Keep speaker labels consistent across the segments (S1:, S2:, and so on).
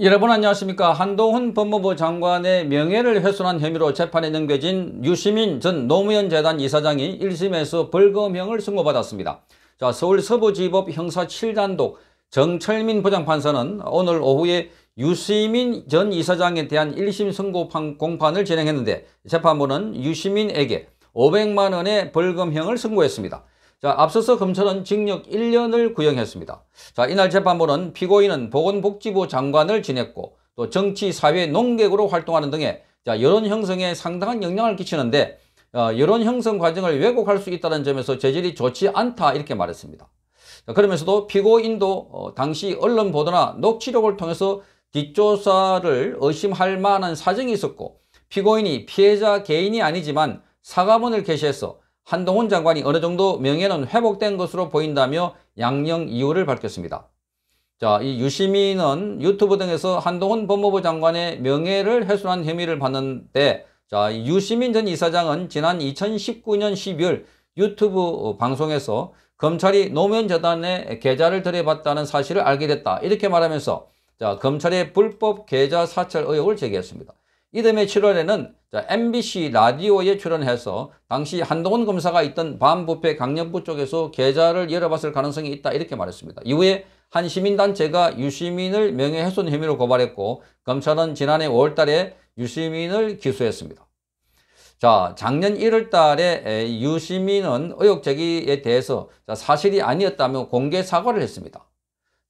S1: 여러분 안녕하십니까 한동훈 법무부 장관의 명예를 훼손한 혐의로 재판에 넘겨진 유시민 전 노무현 재단 이사장이 1심에서 벌금형을 선고받았습니다. 자 서울 서부지법 형사 7단독 정철민 부장판사는 오늘 오후에 유시민 전 이사장에 대한 1심 선고 공판을 진행했는데 재판부는 유시민에게 500만원의 벌금형을 선고했습니다. 자, 앞서서 검찰은 징역 1년을 구형했습니다. 자, 이날 재판부는 피고인은 보건복지부 장관을 지냈고 또 정치, 사회, 농객으로 활동하는 등의 자, 여론 형성에 상당한 영향을 끼치는데 어, 여론 형성 과정을 왜곡할 수 있다는 점에서 재질이 좋지 않다 이렇게 말했습니다. 자, 그러면서도 피고인도 어, 당시 언론 보도나 녹취록을 통해서 뒷조사를 의심할 만한 사정이 있었고 피고인이 피해자 개인이 아니지만 사과문을 게시해서 한동훈 장관이 어느 정도 명예는 회복된 것으로 보인다며 양령 이유를 밝혔습니다. 자, 이 유시민은 유튜브 등에서 한동훈 법무부 장관의 명예를 훼손한 혐의를 받는데 자, 유시민 전 이사장은 지난 2019년 12월 유튜브 방송에서 검찰이 노무현 재단의 계좌를 들여봤다는 사실을 알게 됐다. 이렇게 말하면서 자, 검찰의 불법 계좌 사찰 의혹을 제기했습니다. 이듬해 7월에는 MBC 라디오에 출연해서 당시 한동훈 검사가 있던 반부패 강력부 쪽에서 계좌를 열어봤을 가능성이 있다 이렇게 말했습니다. 이후에 한 시민단체가 유시민을 명예훼손 혐의로 고발했고 검찰은 지난해 5월달에 유시민을 기소했습니다. 자, 작년 1월 달에 유시민은 의혹 제기에 대해서 사실이 아니었다며 공개 사과를 했습니다.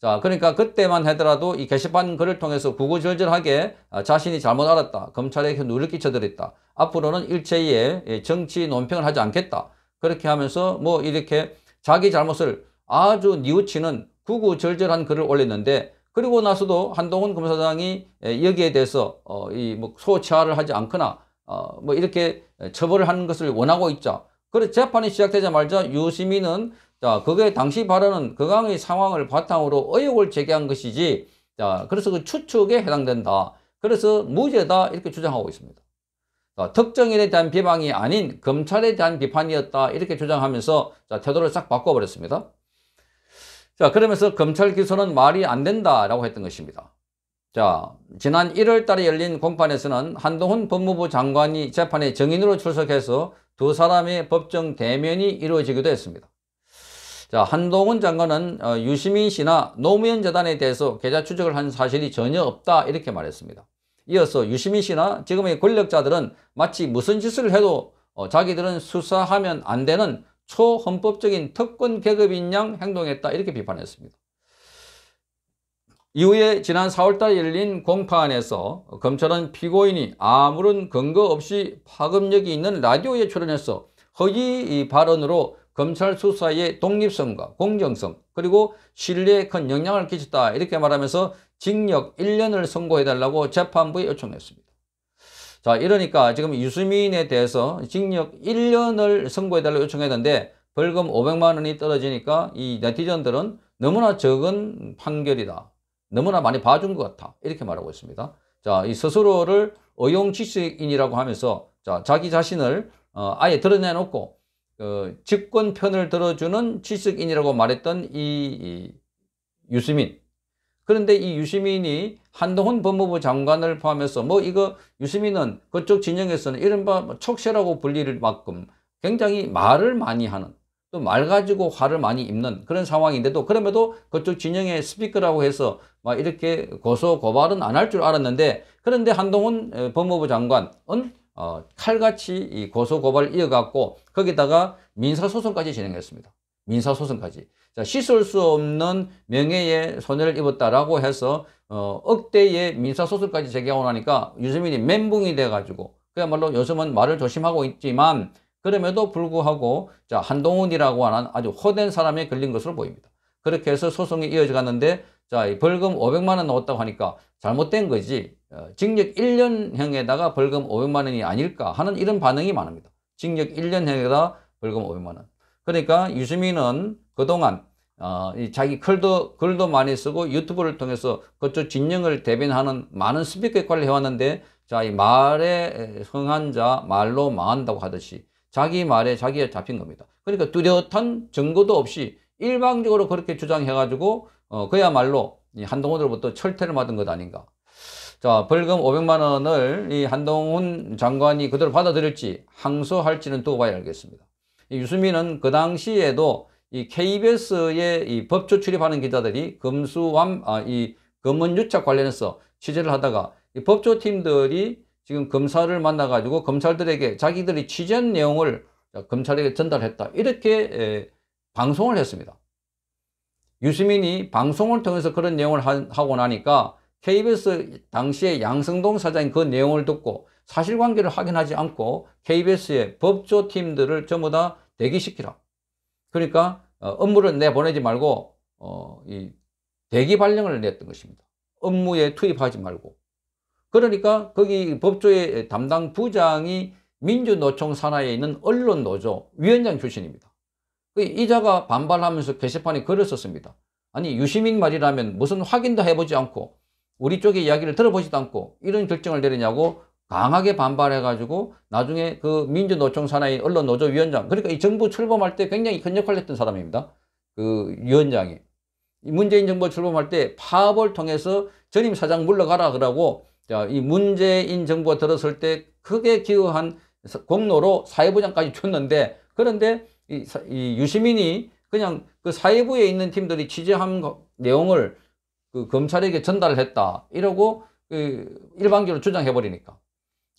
S1: 자, 그러니까 그때만 하더라도 이 게시판 글을 통해서 구구절절하게 아, 자신이 잘못 알았다. 검찰에게 그 누를 끼쳐드렸다. 앞으로는 일체의 예, 정치 논평을 하지 않겠다. 그렇게 하면서 뭐 이렇게 자기 잘못을 아주 뉘우치는 구구절절한 글을 올렸는데 그리고 나서도 한동훈 검사장이 예, 여기에 대해서 어, 뭐 소치화를 하지 않거나 어, 뭐 이렇게 예, 처벌을 하는 것을 원하고 있자. 그래서 재판이 시작되자마자 유시민은 자, 그게 당시 발언은 그강의 상황을 바탕으로 의혹을 제기한 것이지, 자, 그래서 그 추측에 해당된다. 그래서 무죄다. 이렇게 주장하고 있습니다. 자, 특정인에 대한 비방이 아닌 검찰에 대한 비판이었다. 이렇게 주장하면서 자, 태도를 싹 바꿔버렸습니다. 자, 그러면서 검찰 기소는 말이 안 된다라고 했던 것입니다. 자, 지난 1월 달에 열린 공판에서는 한동훈 법무부 장관이 재판에 증인으로 출석해서 두 사람의 법정 대면이 이루어지기도 했습니다. 자, 한동훈 장관은 어, 유시민 씨나 노무현 재단에 대해서 계좌 추적을 한 사실이 전혀 없다 이렇게 말했습니다. 이어서 유시민 씨나 지금의 권력자들은 마치 무슨 짓을 해도 어, 자기들은 수사하면 안 되는 초헌법적인 특권 계급인 양 행동했다 이렇게 비판했습니다. 이후에 지난 4월달 열린 공판에서 검찰은 피고인이 아무런 근거 없이 파급력이 있는 라디오에 출연해서 허위 발언으로 검찰 수사의 독립성과 공정성 그리고 신뢰에 큰 영향을 끼쳤다 이렇게 말하면서 징역 1년을 선고해달라고 재판부에 요청했습니다. 자 이러니까 지금 유수민에 대해서 징역 1년을 선고해달라고 요청했는데 벌금 500만 원이 떨어지니까 이 네티즌들은 너무나 적은 판결이다. 너무나 많이 봐준 것 같아. 이렇게 말하고 있습니다. 자, 이 스스로를 어용지식인이라고 하면서 자, 자기 자신을 어, 아예 드러내놓고 그 집권 편을 들어주는 지식인이라고 말했던 이, 이 유시민 그런데 이 유시민이 한동훈 법무부 장관을 포함해서 뭐 이거 유시민은 그쪽 진영에서는 이른바 뭐 척새라고불릴 만큼 굉장히 말을 많이 하는 또 말 가지고 화를 많이 입는 그런 상황인데도 그럼에도 그쪽 진영의 스피커라고 해서 막 이렇게 고소 고발은 안 할 줄 알았는데 그런데 한동훈 법무부 장관은 어, 칼같이 이 고소 고발을 이어갔고 거기다가 민사 소송까지 진행했습니다. 민사 소송까지. 자, 씻을 수 없는 명예의 손해를 입었다라고 해서 어, 억대의 민사 소송까지 제기하고 나니까 유승민이 멘붕이 돼 가지고 그야말로 요즘은 말을 조심하고 있지만 그럼에도 불구하고 자, 한동훈이라고 하는 아주 호된 사람에 걸린 것으로 보입니다. 그렇게 해서 소송이 이어져 갔는데 자, 벌금 500만 원 나왔다고 하니까 잘못된 거지. 어, 징역 1년형에다가 벌금 500만 원이 아닐까 하는 이런 반응이 많습니다. 징역 1년형에다 벌금 500만 원. 그러니까 유수민은 그동안 어, 이 자기 글도, 글도 많이 쓰고 유튜브를 통해서 그쪽 진영을 대변하는 많은 스피커 역할을 해왔는데 자, 이 말에 성한 자, 말로 망한다고 하듯이 자기 말에 자기가 잡힌 겁니다. 그러니까 뚜렷한 증거도 없이 일방적으로 그렇게 주장해가지고 어, 그야말로 이 한동훈으로부터 철퇴를 받은 것 아닌가. 자, 벌금 500만 원을 이 한동훈 장관이 그대로 받아들일지 항소할지는 두고 봐야 알겠습니다. 이 유수민은 그 당시에도 이 KBS의 이 법조 출입하는 기자들이 금수완 아, 이검은유착 관련해서 취재를 하다가 이 법조팀들이 지금 검사를 만나가지고 검찰들에게 자기들이 취재한 내용을 검찰에게 전달했다. 이렇게 에, 방송을 했습니다. 유시민이 방송을 통해서 그런 내용을 하고 나니까 KBS 당시에 양승동 사장이 그 내용을 듣고 사실관계를 확인하지 않고 KBS의 법조팀들을 전부 다 대기시키라. 그러니까 어, 업무를 내보내지 말고 어, 이 대기 발령을 냈던 것입니다. 업무에 투입하지 말고. 그러니까 거기 법조의 담당 부장이 민주노총 산하에 있는 언론노조 위원장 출신입니다. 그 이자가 반발하면서 게시판에 글을 썼습니다. 아니 유시민 말이라면 무슨 확인도 해보지 않고 우리 쪽의 이야기를 들어보지도 않고 이런 결정을 내리냐고 강하게 반발해가지고 나중에 그 민주노총 산하의 언론노조위원장 그러니까 이 정부 출범할 때 굉장히 큰 역할을 했던 사람입니다. 그 위원장이 문재인 정부 출범할 때 파업을 통해서 전임 사장 물러가라 그러고 자 이 문재인 정부가 들었을 때 크게 기여한 공로로 사회부장까지 줬는데 그런데 이, 이 유시민이 그냥 그 사회부에 있는 팀들이 취재한 거, 내용을 그 검찰에게 전달을 했다. 이러고 그 일반적으로 주장해버리니까.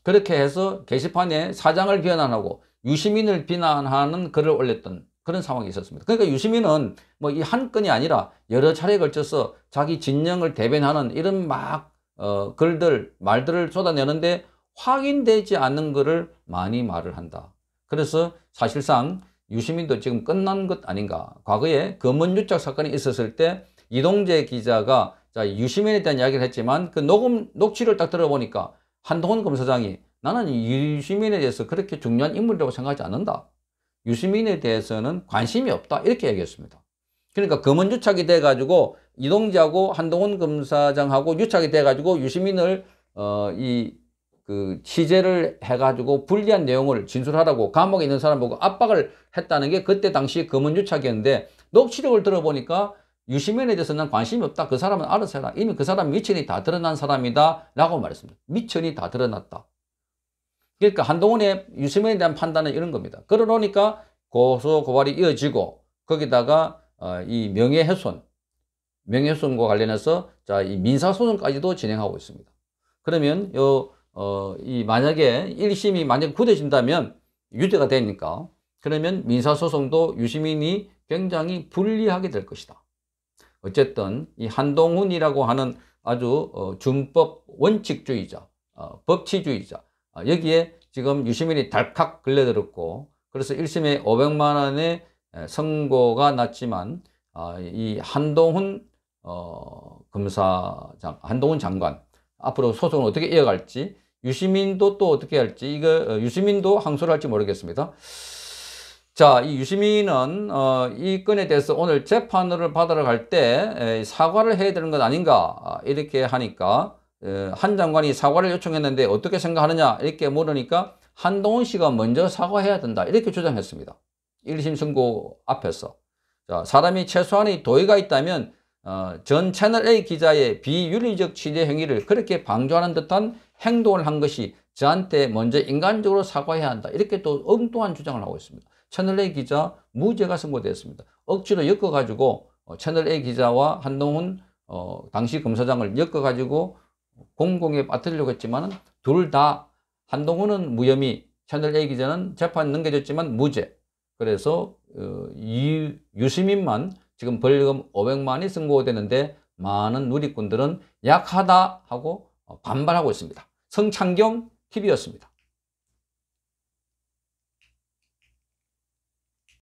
S1: 그렇게 해서 게시판에 사장을 비난하고 유시민을 비난하는 글을 올렸던 그런 상황이 있었습니다. 그러니까 유시민은 뭐 이 한 건이 아니라 여러 차례에 걸쳐서 자기 진영을 대변하는 이런 막, 어, 글들, 말들을 쏟아내는데 확인되지 않는 글을 많이 말을 한다. 그래서 사실상 유시민도 지금 끝난 것 아닌가. 과거에 검은 유착 사건이 있었을 때 이동재 기자가 자, 유시민에 대한 이야기를 했지만 그 녹음, 녹취를 딱 들어보니까 한동훈 검사장이 나는 유시민에 대해서 그렇게 중요한 인물이라고 생각하지 않는다. 유시민에 대해서는 관심이 없다. 이렇게 얘기했습니다. 그러니까 검은 유착이 돼가지고 이동재하고 한동훈 검사장하고 유착이 돼가지고 유시민을 어, 이그 취재를 해가지고 불리한 내용을 진술하라고 감옥에 있는 사람 보고 압박을 했다는 게 그때 당시 검은유착이었는데 녹취록을 들어보니까 유시민에 대해서 는 관심이 없다. 그 사람은 알아서 해라. 이미 그 사람 미천이 다 드러난 사람이다. 라고 말했습니다. 미천이 다 드러났다. 그러니까 한동훈의 유시민에 대한 판단은 이런 겁니다. 그러니까 고소 고발이 이어지고 거기다가 어, 이 명예훼손, 명예훼손과 관련해서 자, 이 민사소송까지도 진행하고 있습니다. 그러면 요 어, 이 만약에 1심이 만약 굳어진다면 유죄가 되니까 그러면 민사소송도 유시민이 굉장히 불리하게 될 것이다. 어쨌든 이 한동훈이라고 하는 아주 어, 준법 원칙주의자, 어, 법치주의자 어, 여기에 지금 유시민이 달칵 걸려들었고 그래서 1심에 500만 원의 선고가 났지만 어, 이 한동훈 어, 검사장, 한동훈 장관 앞으로 소송을 어떻게 이어갈지 유시민도 또 어떻게 할지 이거 어, 유시민도 항소를 할지 모르겠습니다. 자, 이 유시민은 어, 이 건에 대해서 오늘 재판을 받으러 갈 때 사과를 해야 되는 것 아닌가 아, 이렇게 하니까 에, 한 장관이 사과를 요청했는데 어떻게 생각하느냐 이렇게 물으니까 한동훈 씨가 먼저 사과해야 된다 이렇게 주장했습니다. 1심 선고 앞에서 자, 사람이 최소한의 도의가 있다면 어, 전 채널A 기자의 비윤리적 취재 행위를 그렇게 방조하는 듯한 행동을 한 것이 저한테 먼저 인간적으로 사과해야 한다. 이렇게 또 엉뚱한 주장을 하고 있습니다. 채널A 기자 무죄가 선고되었습니다. 억지로 엮어가지고 어, 채널A 기자와 한동훈 어, 당시 검사장을 엮어가지고 공공에 빠뜨리려고 했지만 둘 다 한동훈은 무혐의, 채널A 기자는 재판 넘겨졌지만 무죄. 그래서 어, 이, 유시민만 지금 벌금 500만이 선고되는데 많은 누리꾼들은 약하다 하고 어, 반발하고 있습니다. 성창경 TV였습니다.